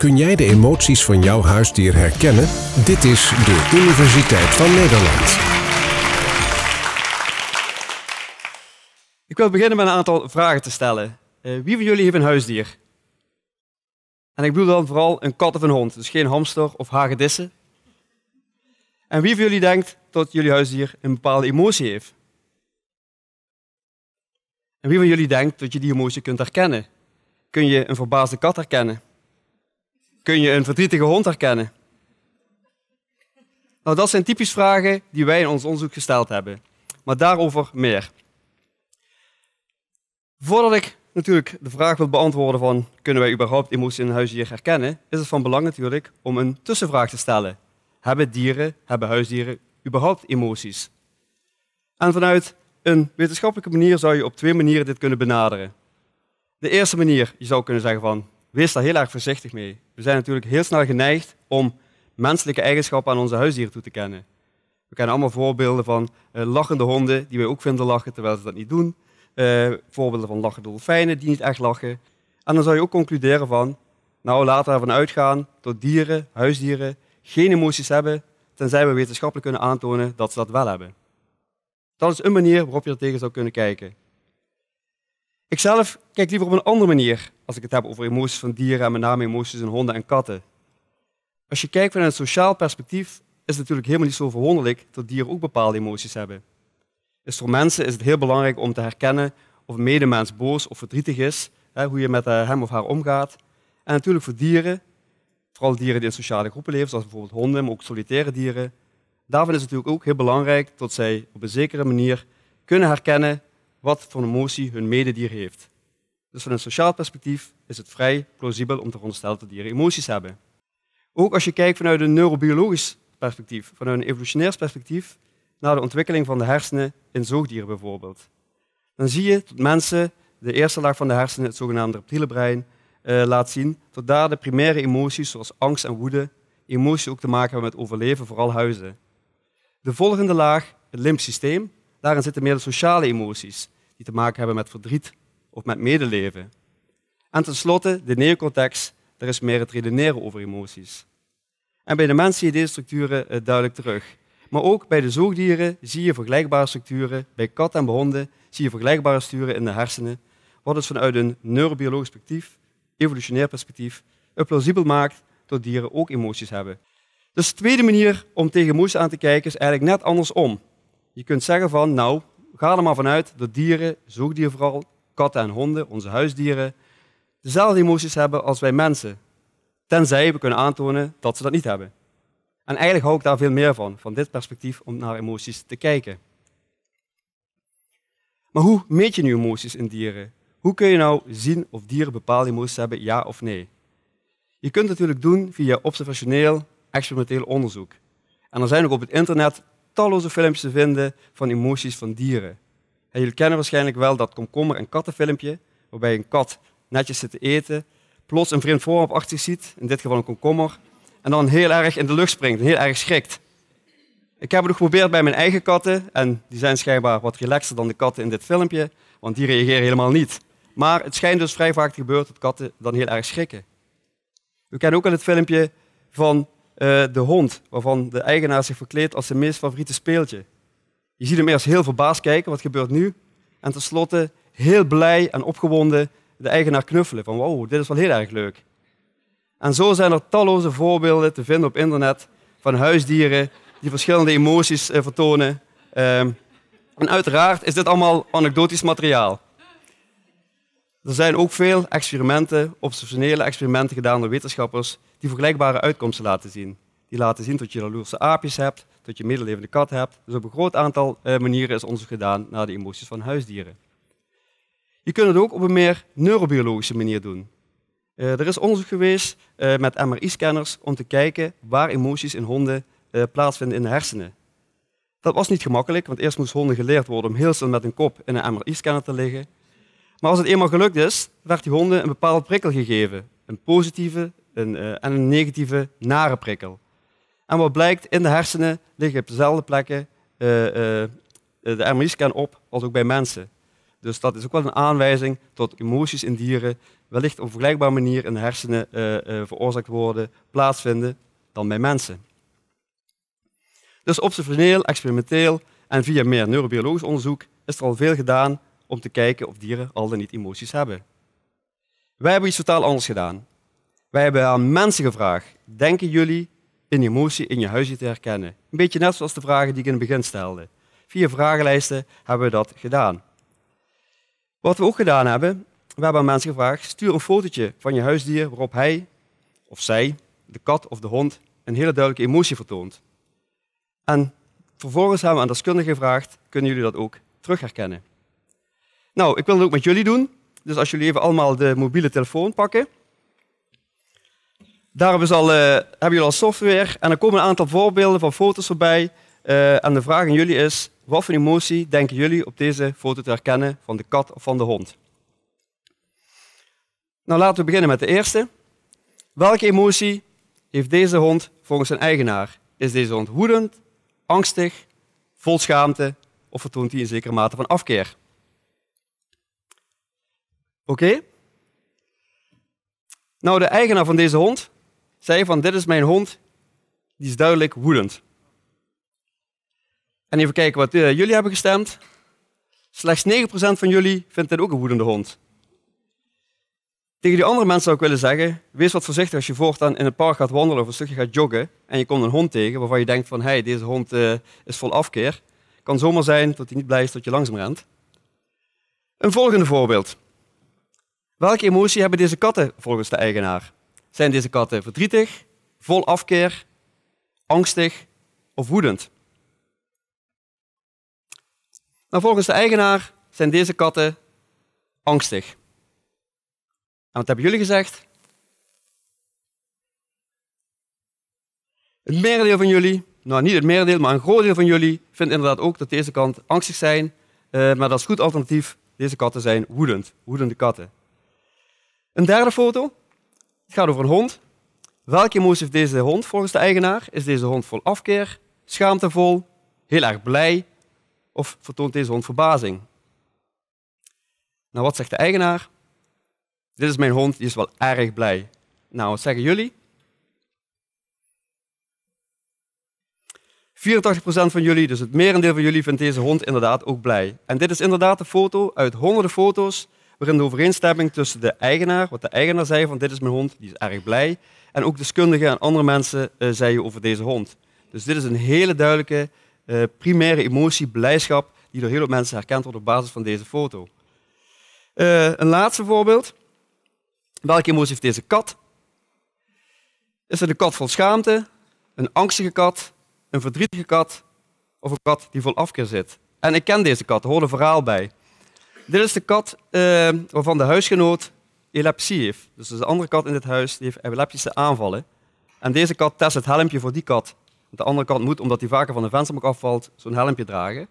Kun jij de emoties van jouw huisdier herkennen? Dit is de Universiteit van Nederland. Ik wil beginnen met een aantal vragen te stellen. Eh, wie van jullie heeft een huisdier? En ik bedoel dan vooral een kat of een hond, dus geen hamster of hagedissen. En wie van jullie denkt dat jullie huisdier een bepaalde emotie heeft? En wie van jullie denkt dat je die emotie kunt herkennen? Kun je een verbaasde kat herkennen? Kun je een verdrietige hond herkennen? Nou, dat zijn typisch vragen die wij in ons onderzoek gesteld hebben. Maar daarover meer. Voordat ik natuurlijk de vraag wil beantwoorden van kunnen wij überhaupt emoties in een huisdier herkennen, is het van belang natuurlijk om een tussenvraag te stellen. Hebben dieren, hebben huisdieren überhaupt emoties? En vanuit een wetenschappelijke manier zou je op twee manieren dit kunnen benaderen. De eerste manier, je zou kunnen zeggen van wees daar heel erg voorzichtig mee. We zijn natuurlijk heel snel geneigd om menselijke eigenschappen aan onze huisdieren toe te kennen. We kennen allemaal voorbeelden van eh, lachende honden die wij ook vinden lachen terwijl ze dat niet doen. Eh, voorbeelden van lachende dolfijnen die niet echt lachen. En dan zou je ook concluderen van, nou laten we ervan uitgaan dat dieren, huisdieren, geen emoties hebben, tenzij we wetenschappelijk kunnen aantonen dat ze dat wel hebben. Dat is een manier waarop je er tegen zou kunnen kijken. Ikzelf kijk liever op een andere manier als ik het heb over emoties van dieren en met name emoties in honden en katten. Als je kijkt vanuit een sociaal perspectief is het natuurlijk helemaal niet zo verwonderlijk dat dieren ook bepaalde emoties hebben. Dus voor mensen is het heel belangrijk om te herkennen of een medemens boos of verdrietig is, hoe je met eh, hem of haar omgaat. En natuurlijk voor dieren, vooral dieren die in sociale groepen leven, zoals bijvoorbeeld honden, maar ook solitaire dieren, daarvan is het natuurlijk ook heel belangrijk dat zij op een zekere manier kunnen herkennen wat voor emotie hun mededier heeft. Dus van een sociaal perspectief is het vrij plausibel om te veronderstellen dat dieren emoties hebben. Ook als je kijkt vanuit een neurobiologisch perspectief, vanuit een evolutionairs perspectief, naar de ontwikkeling van de hersenen in zoogdieren bijvoorbeeld. Dan zie je dat mensen de eerste laag van de hersenen, het zogenaamde reptiele brein, eh, laat zien dat daar de primaire emoties zoals angst en woede, emoties ook te maken hebben met overleven, vooral huizen. De volgende laag, het limpsysteem, Daarin zitten meer de sociale emoties, die te maken hebben met verdriet of met medeleven. En tenslotte, de neocortex, daar is meer het redeneren over emoties. En bij de mens zie je deze structuren eh, duidelijk terug. Maar ook bij de zoogdieren zie je vergelijkbare structuren. Bij katten en honden zie je vergelijkbare structuren in de hersenen. Wat dus vanuit een neurobiologisch perspectief, evolutionair perspectief, het plausibel maakt dat dieren ook emoties hebben. Dus de tweede manier om tegen emoties aan te kijken is eigenlijk net andersom. Je kunt zeggen van, nou, ga er maar vanuit dat dieren, zoogdieren vooral, katten en honden, onze huisdieren, dezelfde emoties hebben als wij mensen. Tenzij we kunnen aantonen dat ze dat niet hebben. En eigenlijk hou ik daar veel meer van, van dit perspectief om naar emoties te kijken. Maar hoe meet je nu emoties in dieren? Hoe kun je nou zien of dieren bepaalde emoties hebben, ja of nee? Je kunt het natuurlijk doen via observationeel, experimenteel onderzoek. En er zijn ook op het internet talloze filmpjes te vinden van emoties van dieren. jullie kennen waarschijnlijk wel dat komkommer- en kattenfilmpje, waarbij een kat netjes zit te eten, plots een vreemd voorop achter zich ziet, in dit geval een komkommer, en dan heel erg in de lucht springt heel erg schrikt. Ik heb het geprobeerd bij mijn eigen katten, en die zijn schijnbaar wat relaxter dan de katten in dit filmpje, want die reageren helemaal niet. Maar het schijnt dus vrij vaak te gebeuren dat katten dan heel erg schrikken. We kennen ook in het filmpje van eh, de hond, waarvan de eigenaar zich verkleedt als zijn meest favoriete speeltje. Je ziet hem eerst heel verbaasd kijken, wat gebeurt nu? En tenslotte heel blij en opgewonden de eigenaar knuffelen, van wow, dit is wel heel erg leuk. En zo zijn er talloze voorbeelden te vinden op internet van huisdieren die verschillende emoties eh, vertonen. Ehm, en uiteraard is dit allemaal anekdotisch materiaal. Er zijn ook veel experimenten, observationele experimenten gedaan door wetenschappers die vergelijkbare uitkomsten laten zien. Die laten zien dat je jaloerse aapjes hebt, dat je medelevende kat hebt. Dus op een groot aantal eh, manieren is onderzoek gedaan naar de emoties van huisdieren. Je kunt het ook op een meer neurobiologische manier doen. Eh, er is onderzoek geweest eh, met MRI-scanners om te kijken waar emoties in honden plaatsvinden in de hersenen. Dat was niet gemakkelijk, want eerst moest honden geleerd worden om heel snel met een kop in een MRI-scanner te liggen. Maar als het eenmaal gelukt is, werd die honden een bepaalde prikkel gegeven. Een positieve, eh, en een negatieve, nare prikkel. En wat blijkt, in de hersenen liggen op dezelfde plekken eh, eh, de MRI-scan op als ook bij mensen. Dus dat is ook wel een aanwijzing dat emoties in dieren wellicht op een vergelijkbare manier in de hersenen veroorzaakt worden, plaatsvinden dan bij mensen. Dus observationeel, experimenteel en via meer neurobiologisch onderzoek is er al veel gedaan om te kijken of dieren al dan niet emoties hebben. Wij hebben iets totaal anders gedaan. Wij hebben aan mensen gevraagd: denken jullie een emotie in je huisdier te herkennen? Een beetje net zoals de vragen die ik in het begin stelde. Via vragenlijsten hebben we dat gedaan. Wat we ook gedaan hebben, we hebben aan mensen gevraagd: stuur een fotootje van je huisdier waarop hij of zij, de kat of de hond, een hele duidelijke emotie vertoont. En vervolgens hebben we aan deskundigen gevraagd: kunnen jullie dat ook terugherkennen? Nou, ik wil het ook met jullie doen. Dus als jullie even allemaal de mobiele telefoon pakken. Daar hebben, al, eh, hebben jullie al software. En er komen een aantal voorbeelden van foto's voorbij. Eh, en de vraag aan jullie is, wat voor emotie denken jullie op deze foto te herkennen van de kat of van de hond? Nou, laten we beginnen met de eerste. Welke emotie heeft deze hond volgens zijn eigenaar? Is deze hond woedend, angstig, vol schaamte of vertoont hij een zekere mate van afkeer? Oké? Nou, de eigenaar van deze hond zij van dit is mijn hond, die is duidelijk woedend. En even kijken wat eh, jullie hebben gestemd. Slechts 9% van jullie vindt dit ook een woedende hond. Tegen die andere mensen zou ik willen zeggen, wees wat voorzichtig als je voortaan in het park gaat wandelen of een stukje gaat joggen en je komt een hond tegen waarvan je denkt van hé, hey, deze hond eh, is vol afkeer. kan zomaar zijn dat hij niet blij is dat je langzaam rent. Een volgende voorbeeld. Welke emotie hebben deze katten volgens de eigenaar? Zijn deze katten verdrietig, vol afkeer, angstig of woedend? Nou, volgens de eigenaar zijn deze katten angstig. En wat hebben jullie gezegd? Het merendeel van jullie, nou niet het merendeel, maar een groot deel van jullie vindt inderdaad ook dat deze katten angstig zijn. Eh, maar dat is goed alternatief. Deze katten zijn woedend, woedende katten. Een derde foto. Het gaat over een hond. Welke emotie heeft deze hond volgens de eigenaar? Is deze hond vol afkeer, schaamtevol, heel erg blij of vertoont deze hond verbazing? Nou, wat zegt de eigenaar? Dit is mijn hond, die is wel erg blij. Nou, wat zeggen jullie? 84% van jullie, dus het merendeel van jullie, vindt deze hond inderdaad ook blij. En dit is inderdaad de foto uit honderden foto's waarin de overeenstemming tussen de eigenaar, wat de eigenaar zei van dit is mijn hond, die is erg blij, en ook deskundigen en andere mensen eh, zeiden over deze hond. Dus dit is een hele duidelijke eh, primaire emotie, blijdschap, die door heel veel mensen herkend wordt op basis van deze foto. Eh, een laatste voorbeeld. Welke emotie heeft deze kat? Is het een kat vol schaamte, een angstige kat, een verdrietige kat of een kat die vol afkeer zit? En ik ken deze kat, er hoort een verhaal bij. Dit is de kat ehm, waarvan de huisgenoot epilepsie heeft. Dus de andere kat in dit huis die heeft epileptische aanvallen. En deze kat test het helmpje voor die kat. De andere kat moet, omdat hij vaker van de vensterbank afvalt, zo'n helmpje dragen.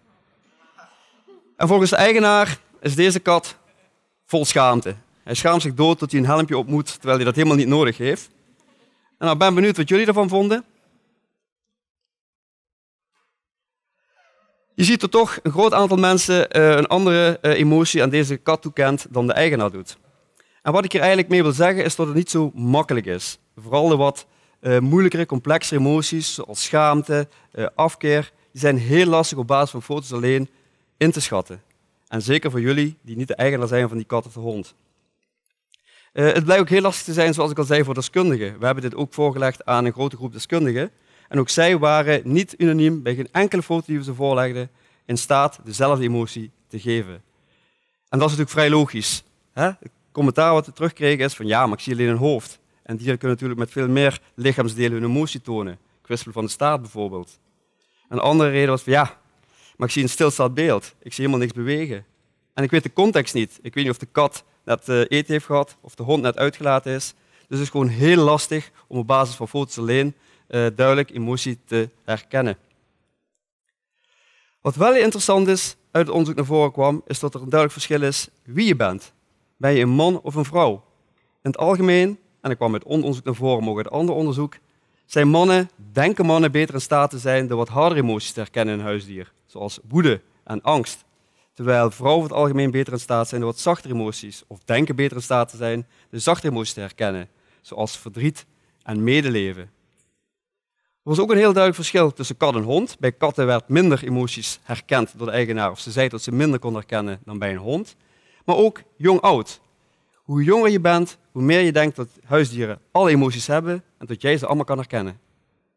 En volgens de eigenaar is deze kat vol schaamte. Hij schaamt zich dood dat hij een helmpje op moet, terwijl hij dat helemaal niet nodig heeft. En nou, ben benieuwd wat jullie ervan vonden. Je ziet er toch een groot aantal mensen eh, een andere eh, emotie aan deze kat toekent dan de eigenaar doet. En wat ik hier eigenlijk mee wil zeggen is dat het niet zo makkelijk is. Vooral de wat eh, moeilijkere, complexere emoties, zoals schaamte, afkeer, die zijn heel lastig op basis van foto's alleen in te schatten. En zeker voor jullie die niet de eigenaar zijn van die kat of de hond. het blijkt ook heel lastig te zijn, zoals ik al zei, voor deskundigen. We hebben dit ook voorgelegd aan een grote groep deskundigen. En ook zij waren niet unaniem bij geen enkele foto die we ze voorlegden in staat dezelfde emotie te geven. En dat is natuurlijk vrij logisch. Hè? Het commentaar wat we terugkregen is van ja, maar ik zie alleen een hoofd. En dieren kunnen natuurlijk met veel meer lichaamsdelen hun emotie tonen. Kwispel van de staat bijvoorbeeld. Een andere reden was van ja, maar ik zie een stilstaand beeld. Ik zie helemaal niks bewegen. En ik weet de context niet. Ik weet niet of de kat net eh, eten heeft gehad of de hond net uitgelaten is. Dus het is gewoon heel lastig om op basis van foto's alleen eh, duidelijk emotie te herkennen. Wat wel interessant is, uit het onderzoek naar voren kwam, is dat er een duidelijk verschil is wie je bent. Ben je een man of een vrouw? In het algemeen, en ik kwam uit onderzoek naar voren, mogen ook uit ander onderzoek, zijn mannen, denken mannen, beter in staat te zijn de wat hardere emoties te herkennen in een huisdier, zoals woede en angst. Terwijl vrouwen over het algemeen beter in staat zijn de wat zachtere emoties, of denken beter in staat te zijn de zachte emoties te herkennen, zoals verdriet en medeleven was ook een heel duidelijk verschil tussen kat en hond. Bij katten werd minder emoties herkend door de eigenaar, of ze zei dat ze minder kon herkennen dan bij een hond. Maar ook jong-oud. Hoe jonger je bent, hoe meer je denkt dat huisdieren alle emoties hebben en dat jij ze allemaal kan herkennen.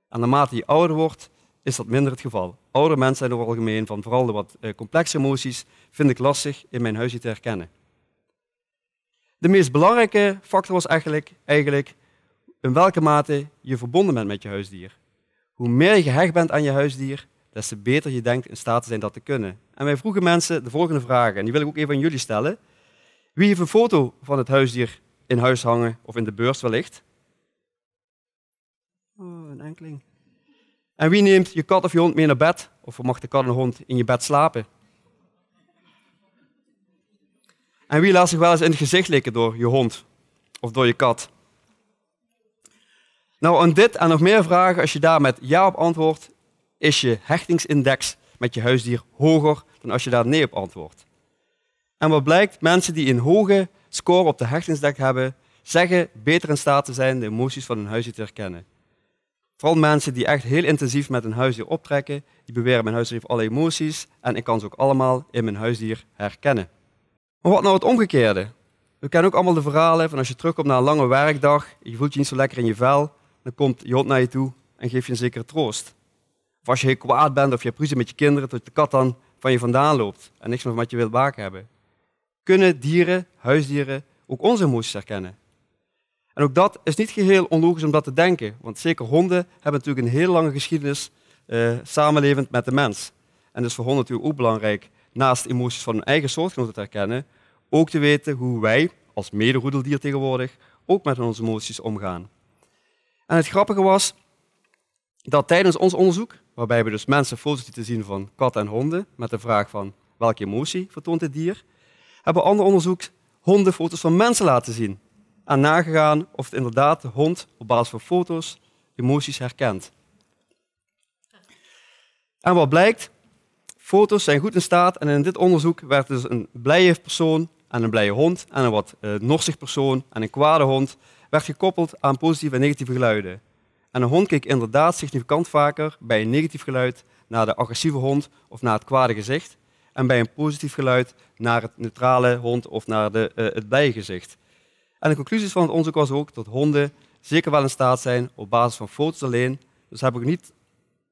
En naarmate je ouder wordt, is dat minder het geval. Oudere mensen zijn over het algemeen van vooral de wat eh, complexe emoties vind ik lastig in mijn huisje te herkennen. De meest belangrijke factor was eigenlijk, eigenlijk in welke mate je verbonden bent met je huisdier. Hoe meer je gehecht bent aan je huisdier, des te beter je denkt in staat te zijn dat te kunnen. En wij vroegen mensen de volgende vragen, en die wil ik ook even aan jullie stellen. Wie heeft een foto van het huisdier in huis hangen of in de beurs wellicht? Oh, een enkeling. En wie neemt je kat of je hond mee naar bed? Of mag de kat en hond in je bed slapen? En wie laat zich wel eens in het gezicht likken door je hond of door je kat? Nou, aan dit en nog meer vragen, als je daar met ja op antwoordt, is je hechtingsindex met je huisdier hoger dan als je daar nee op antwoordt. En wat blijkt, mensen die een hoge score op de hechtingsdek hebben, zeggen beter in staat te zijn de emoties van hun huisdier te herkennen. Vooral mensen die echt heel intensief met hun huisdier optrekken, die beweren mijn huisdier heeft alle emoties en ik kan ze ook allemaal in mijn huisdier herkennen. Maar wat nou het omgekeerde? We kennen ook allemaal de verhalen van als je terugkomt na een lange werkdag, je voelt je niet zo lekker in je vel, dan komt hond naar je toe en geeft je een zekere troost. Of als je heel kwaad bent of je hebt met je kinderen, tot de kat dan van je vandaan loopt en niks meer wat je wilt maken hebben. Kunnen dieren, huisdieren, ook onze emoties herkennen? En ook dat is niet geheel onlogisch om dat te denken, want zeker honden hebben natuurlijk een heel lange geschiedenis eh, samenlevend met de mens. En dus voor honden natuurlijk ook belangrijk, naast emoties van hun eigen soortgenoten te herkennen, ook te weten hoe wij, als mederoedeldier tegenwoordig, ook met onze emoties omgaan. En het grappige was dat tijdens ons onderzoek, waarbij we dus mensen foto's lieten zien van katten en honden, met de vraag van welke emotie vertoont dit dier, hebben we ander onderzoek honden foto's van mensen laten zien en nagegaan of inderdaad de hond op basis van foto's emoties herkent. En wat blijkt? Foto's zijn goed in staat en in dit onderzoek werd dus een blije persoon en een blije hond en een wat eh, norsig persoon en een kwade hond werd gekoppeld aan positieve en negatieve geluiden. En een hond keek inderdaad significant vaker bij een negatief geluid naar de agressieve hond of naar het kwade gezicht. En bij een positief geluid naar het neutrale hond of naar de, eh, het blije gezicht. En de conclusies van het onderzoek was ook dat honden zeker wel in staat zijn op basis van foto's alleen. Dus heb ik niet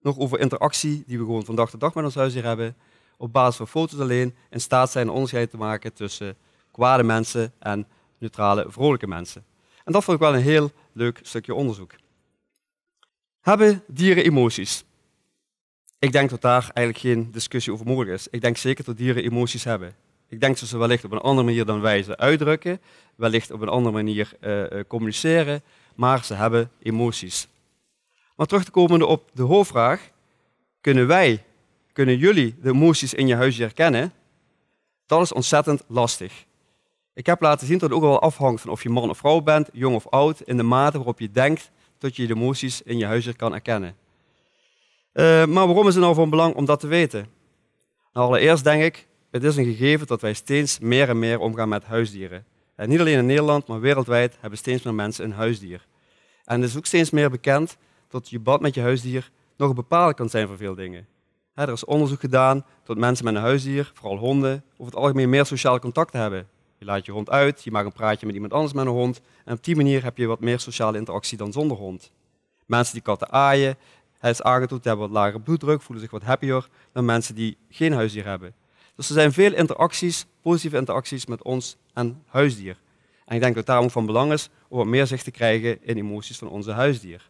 nog over interactie die we gewoon van dag tot dag met ons huisdier hebben. Op basis van foto's alleen in staat zijn om onderscheid te maken tussen kwade mensen en neutrale, vrolijke mensen. En dat vond ik wel een heel leuk stukje onderzoek. Hebben dieren emoties? Ik denk dat daar eigenlijk geen discussie over mogelijk is. Ik denk zeker dat dieren emoties hebben. Ik denk dat ze wellicht op een andere manier dan wij ze uitdrukken, wellicht op een andere manier eh, eh, communiceren, maar ze hebben emoties. Maar terug te komen op de hoofdvraag, kunnen wij, kunnen jullie de emoties in je huisje herkennen? Dat is ontzettend lastig. Ik heb laten zien dat het ook wel afhangt van of je man of vrouw bent, jong of oud, in de mate waarop je denkt dat je de emoties in je huisdier kan erkennen. Eh, maar waarom is het nou van belang om dat te weten? Nou, allereerst denk ik, het is een gegeven dat wij steeds meer en meer omgaan met huisdieren. En niet alleen in Nederland, maar wereldwijd hebben steeds meer mensen een huisdier. En het is ook steeds meer bekend dat je band met je huisdier nog bepalend kan zijn voor veel dingen. er is onderzoek gedaan dat mensen met een huisdier, vooral honden, over het algemeen meer sociale contact hebben je laat je hond uit, je maakt een praatje met iemand anders met een hond. En op die manier heb je wat meer sociale interactie dan zonder hond. Mensen die katten aaien, hij is aangetoond, hebben wat lagere bloeddruk, voelen zich wat happier dan mensen die geen huisdier hebben. Dus er zijn veel interacties, positieve interacties met ons en huisdier. En ik denk dat daarom van belang is om wat meer zicht te krijgen in emoties van onze huisdier.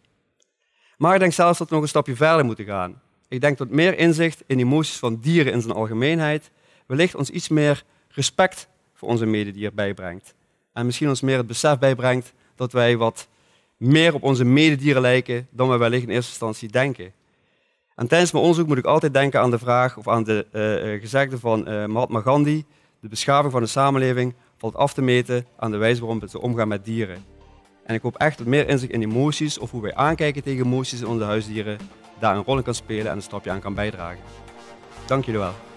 Maar ik denk zelfs dat we nog een stapje verder moeten gaan. Ik denk dat meer inzicht in emoties van dieren in zijn algemeenheid wellicht ons iets meer respect voor onze mededier bijbrengt En misschien ons meer het besef bijbrengt dat wij wat meer op onze mededieren lijken dan we wellicht in eerste instantie denken. En tijdens mijn onderzoek moet ik altijd denken aan de vraag of aan de uh, gezegde van uh, Mahatma Gandhi: de beschaving van de samenleving valt af te meten aan de wijze waarop we omgaan met dieren. En ik hoop echt dat meer inzicht in emoties of hoe wij aankijken tegen emoties in onze huisdieren daar een rol in kan spelen en een stapje aan kan bijdragen. Dank jullie wel.